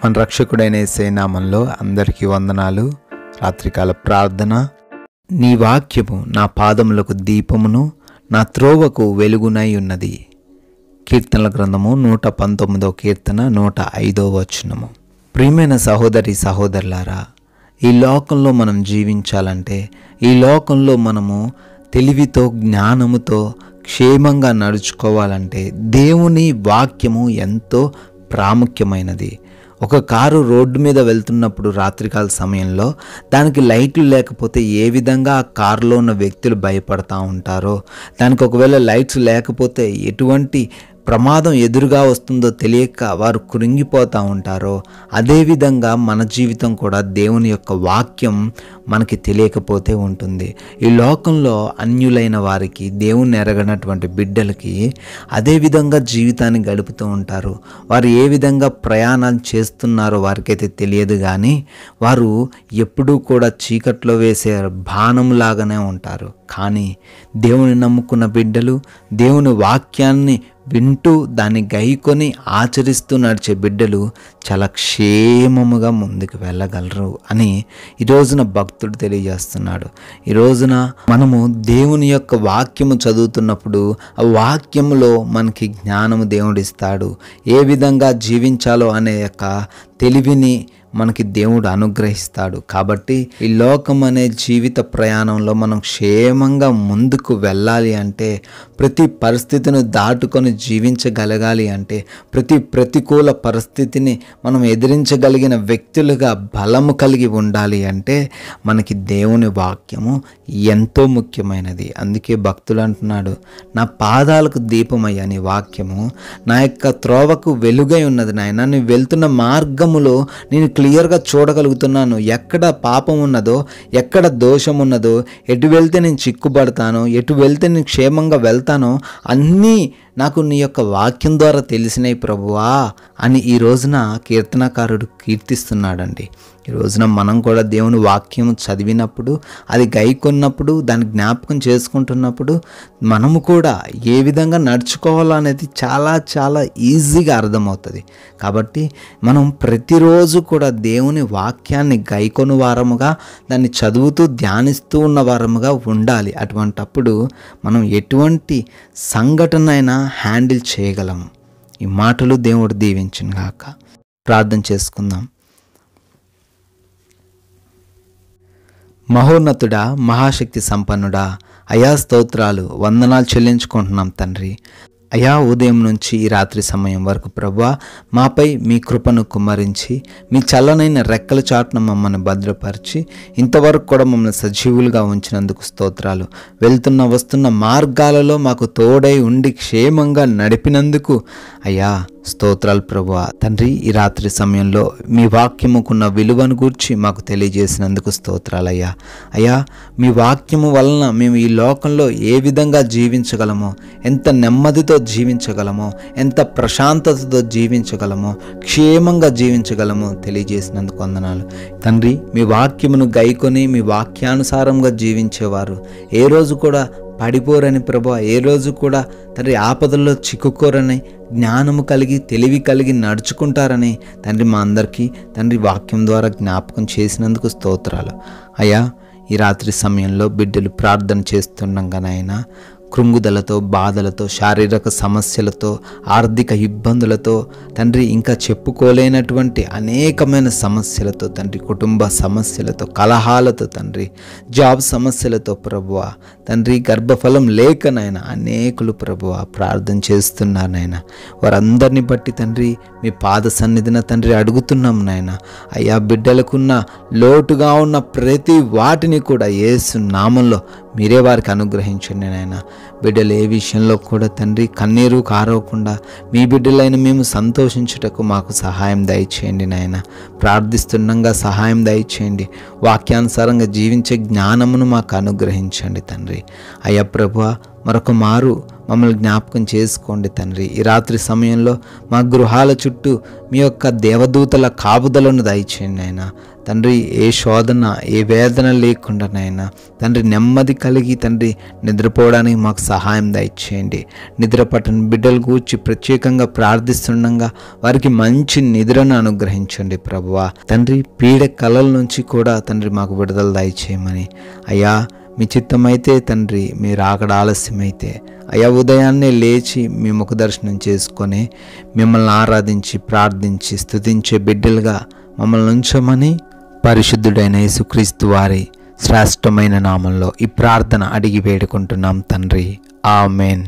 మన రక్షకుడైన సేనామంలో అందరికీ వందనాలు రాత్రికాల ప్రార్థన నీ వాక్యము నా పాదములకు దీపమును నా త్రోవకు వెలుగునై ఉన్నది కీర్తనల గ్రంథము నూట పంతొమ్మిదో కీర్తన నూట ఐదో వచనము ప్రియమైన సహోదరి సహోదరులారా ఈ లోకంలో మనం జీవించాలంటే ఈ లోకంలో మనము తెలివితో జ్ఞానముతో క్షేమంగా నడుచుకోవాలంటే దేవుని వాక్యము ఎంతో ప్రాముఖ్యమైనది ఒక కారు రోడ్డు మీద వెళ్తున్నప్పుడు రాత్రికాల సమయంలో దానికి లైట్లు లేకపోతే ఏ విధంగా ఆ కారులో ఉన్న వ్యక్తులు భయపడతా ఉంటారో దానికి ఒకవేళ లైట్స్ లేకపోతే ఎటువంటి ప్రమాదం ఎదురుగా వస్తుందో తెలియక వారు కృంగిపోతూ ఉంటారో అదేవిధంగా మన జీవితం కూడా దేవుని యొక్క వాక్యం మనకి తెలియకపోతే ఉంటుంది ఈ లోకంలో అన్యులైన వారికి దేవుణ్ణి ఎరగనటువంటి బిడ్డలకి అదేవిధంగా జీవితాన్ని గడుపుతూ ఉంటారు వారు ఏ విధంగా ప్రయాణాలు చేస్తున్నారో వారికైతే తెలియదు కానీ వారు ఎప్పుడూ కూడా చీకట్లో వేసే బాణంలాగానే ఉంటారు కానీ దేవుని నమ్ముకున్న బిడ్డలు దేవుని వాక్యాన్ని వింటూ దాన్ని గైకొని ఆచరిస్తూ నడిచే బిడ్డలు చాలా క్షేమముగా ముందుకు వెళ్ళగలరు అని ఈరోజున భక్తుడు తెలియజేస్తున్నాడు ఈరోజున మనము దేవుని యొక్క వాక్యము చదువుతున్నప్పుడు ఆ వాక్యములో మనకి జ్ఞానము దేవుడిస్తాడు ఏ విధంగా జీవించాలో అనే యొక్క తెలివిని మనకి దేవుడు అనుగ్రహిస్తాడు కాబట్టి ఈ లోకం అనే జీవిత ప్రయాణంలో మనం క్షేమంగా ముందుకు వెళ్ళాలి అంటే ప్రతి పరిస్థితిని దాటుకొని జీవించగలగాలి అంటే ప్రతి ప్రతికూల పరిస్థితిని మనం ఎదిరించగలిగిన వ్యక్తులుగా బలము కలిగి ఉండాలి అంటే మనకి దేవుని వాక్యము ఎంతో ముఖ్యమైనది అందుకే భక్తులు అంటున్నాడు నా పాదాలకు దీపమయ్యా నీ వాక్యము నా యొక్క త్రోవకు వెలుగై ఉన్నది నాయన నేను వెళ్తున్న మార్గములో నేను క్లియర్గా చూడగలుగుతున్నాను ఎక్కడ పాపం ఉన్నదో ఎక్కడ దోషం ఉన్నదో ఎటు వెళ్తే నేను చిక్కుపడతాను ఎటు వెళ్తే నేను క్షేమంగా వెళ్తానో అన్నీ నాకు నీ యొక్క వాక్యం ద్వారా తెలిసినాయి ప్రభువా అని ఈ రోజున కీర్తనకారుడు కీర్తిస్తున్నాడండి ఈ రోజున మనం కూడా దేవుని వాక్యం చదివినప్పుడు అది గైకొన్నప్పుడు దాన్ని జ్ఞాపకం చేసుకుంటున్నప్పుడు మనము కూడా ఏ విధంగా నడుచుకోవాలనేది చాలా చాలా ఈజీగా అర్థమవుతుంది కాబట్టి మనం ప్రతిరోజు కూడా దేవుని వాక్యాన్ని గైకొని వారముగా దాన్ని చదువుతూ ధ్యానిస్తూ ఉన్న వారముగా ఉండాలి అటువంటప్పుడు మనం ఎటువంటి సంఘటన అయినా హ్యాండిల్ చేయగలము ఈ మాటలు దేవుడు దీవించిన గాక ప్రార్థన చేసుకుందాం మహోన్నతుడా మహాశక్తి సంపన్నుడా అయా స్తోత్రాలు వందనాలు చెల్లించుకుంటున్నాం తండ్రి అయా ఉదయం నుంచి ఈ రాత్రి సమయం వరకు ప్రభా మాపై మీ కృపను కుమ్మరించి మీ చల్లనైన రెక్కల చాటున మమ్మల్ని భద్రపరిచి ఇంతవరకు కూడా మమ్మల్ని సజీవులుగా ఉంచినందుకు స్తోత్రాలు వెళ్తున్న వస్తున్న మార్గాలలో మాకు తోడై ఉండి క్షేమంగా నడిపినందుకు అయ్యా స్తోత్రాలు ప్రభు తండ్రి ఈ రాత్రి సమయంలో మీ వాక్యముకున్న విలువను గురించి మాకు తెలియజేసినందుకు స్తోత్రాలయ్యా అయ్యా మీ వాక్యము వలన మేము ఈ లోకంలో ఏ విధంగా జీవించగలమో ఎంత నెమ్మదితో జీవించగలమో ఎంత ప్రశాంతతతో జీవించగలమో క్షేమంగా జీవించగలమో తెలియజేసినందుకు వందనాలు తండ్రి మీ వాక్యమును గైకొని మీ వాక్యానుసారంగా జీవించేవారు ఏ రోజు కూడా పడిపోరని ప్రభా ఏ రోజు కూడా తండ్రి ఆపదల్లో చిక్కుకోరని జ్ఞానము కలిగి తెలివి కలిగి నడుచుకుంటారని తండ్రి మా అందరికీ తండ్రి వాక్యం ద్వారా జ్ఞాపకం చేసినందుకు స్తోత్రాలు అయ్యా ఈ రాత్రి సమయంలో బిడ్డలు ప్రార్థన చేస్తుండగానైనా కృంగుదలతో బాధలతో శారీరక సమస్యలతో ఆర్థిక ఇబ్బందులతో తండ్రి ఇంకా చెప్పుకోలేనటువంటి అనేకమైన సమస్యలతో తండ్రి కుటుంబ సమస్యలతో కలహాలతో తండ్రి జాబ్ సమస్యలతో ప్రభువ తండ్రి గర్భఫలం లేకనైనా అనేకులు ప్రభువ ప్రార్థన చేస్తున్నారు నాయన వారందరిని బట్టి తండ్రి మీ పాద సన్నిధిన తండ్రి అడుగుతున్నాం నాయన అయ్యా బిడ్డలకున్న లోటుగా ఉన్న ప్రతి వాటిని కూడా ఏసు నామంలో మీరే వారికి అనుగ్రహించండి నాయన బిడ్డలు ఏ విషయంలో కూడా తండ్రి కన్నీరు కారవకుండా మీ బిడ్డలైన మేము సంతోషించుటకు మాకు సహాయం దయచేయండి నాయన ప్రార్థిస్తుండగా సహాయం దయచేయండి వాక్యానుసారంగా జీవించే జ్ఞానమును మాకు అనుగ్రహించండి తండ్రి అయ్యా ప్రభు మరొక మారు మమ్మల్ని జ్ఞాపకం చేసుకోండి తండ్రి ఈ రాత్రి సమయంలో మా గృహాల చుట్టూ మీ యొక్క దేవదూతల కాపుదలను దయచేయండి ఆయన తండ్రి ఏ శోధన ఏ వేదన లేకుండానైనా తండ్రి నెమ్మది కలిగి తండ్రి నిద్రపోవడానికి మాకు సహాయం దయచేయండి నిద్ర బిడ్డలు కూర్చి ప్రత్యేకంగా ప్రార్థిస్తుండగా వారికి మంచి నిద్రను అనుగ్రహించండి ప్రభువా తండ్రి పీడ కళల నుంచి కూడా తండ్రి మాకు విడుదల దయచేయమని అయ్యా మీ చిత్తమైతే తండ్రి మీరు అక్కడ ఆలస్యమైతే అయా ఉదయాన్నే లేచి మీ ముఖ దర్శనం చేసుకొని మిమ్మల్ని ఆరాధించి ప్రార్థించి స్థుతించే బిడ్డలుగా మమ్మల్ని ఉంచమని పరిశుద్ధుడైన యేసుక్రీస్తు వారి శ్రేష్టమైన నామంలో ఈ ప్రార్థన అడిగి వేడుకుంటున్నాం తండ్రి ఆమెన్